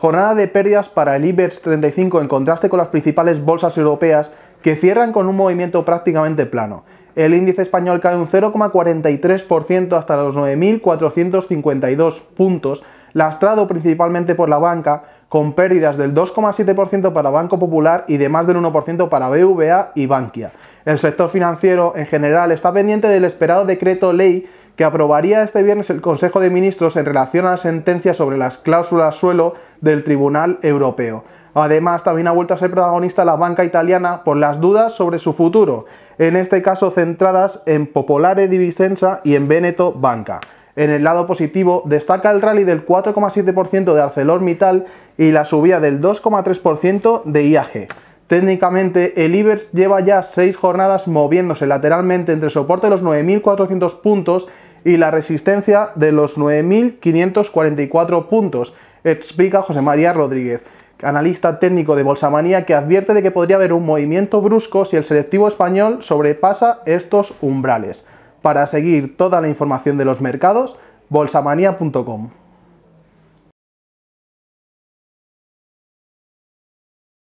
Jornada de pérdidas para el IBEX 35 en contraste con las principales bolsas europeas que cierran con un movimiento prácticamente plano. El índice español cae un 0,43% hasta los 9.452 puntos, lastrado principalmente por la banca, con pérdidas del 2,7% para Banco Popular y de más del 1% para BVA y Bankia. El sector financiero en general está pendiente del esperado decreto ley que aprobaría este viernes el Consejo de Ministros en relación a la sentencia sobre las cláusulas suelo del Tribunal Europeo. Además, también ha vuelto a ser protagonista la banca italiana por las dudas sobre su futuro, en este caso centradas en Popolare di Vicenza y en Veneto Banca. En el lado positivo, destaca el rally del 4,7% de ArcelorMittal y la subida del 2,3% de IAG. Técnicamente, el IBEX lleva ya 6 jornadas moviéndose lateralmente entre soporte de los 9.400 puntos y la resistencia de los 9.544 puntos, explica José María Rodríguez, analista técnico de Bolsamanía que advierte de que podría haber un movimiento brusco si el selectivo español sobrepasa estos umbrales. Para seguir toda la información de los mercados, bolsamanía.com.